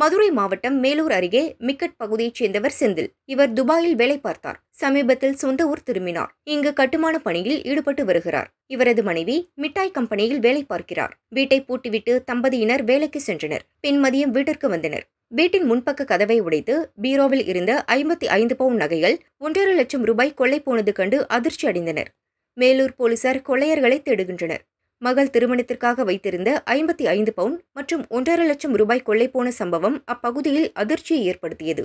மதுரை மாவட்டம் மேலூர் அருகே மிக்கட் பகுதியைச் சேர்ந்தவர் செந்தில் இவர் துபாயில் வேலை பார்த்தார் சமீபத்தில் சொந்த ஊர் திரும்பினார் இங்கு கட்டுமான பணியில் ஈடுபட்டு வருகிறார் இவரது மனைவி மிட்டாய் கம்பெனியில் வேலை பார்க்கிறார் வீட்டை பூட்டிவிட்டு தம்பதியினர் வேலைக்கு சென்றனர் பின் மதியம் வீட்டிற்கு வந்தனர் வீட்டின் முன்பக்க கதவை உடைத்து பீரோவில் இருந்த ஐம்பத்தி ஐந்து பவுன் நகைகள் ஒன்றரை லட்சம் ரூபாய் கொள்ளை போனது கண்டு அதிர்ச்சி அடைந்தனர் மேலூர் போலீசார் கொள்ளையர்களை தேடுகின்றனர் மகள் திருமணத்திற்காக வைத்திருந்த ஐம்பத்தி ஐந்து பவுண்ட் மற்றும் ஒன்றரை லட்சம் ரூபாய் கொள்ளை போன சம்பவம் அப்பகுதியில் அதிர்ச்சியை ஏற்படுத்தியது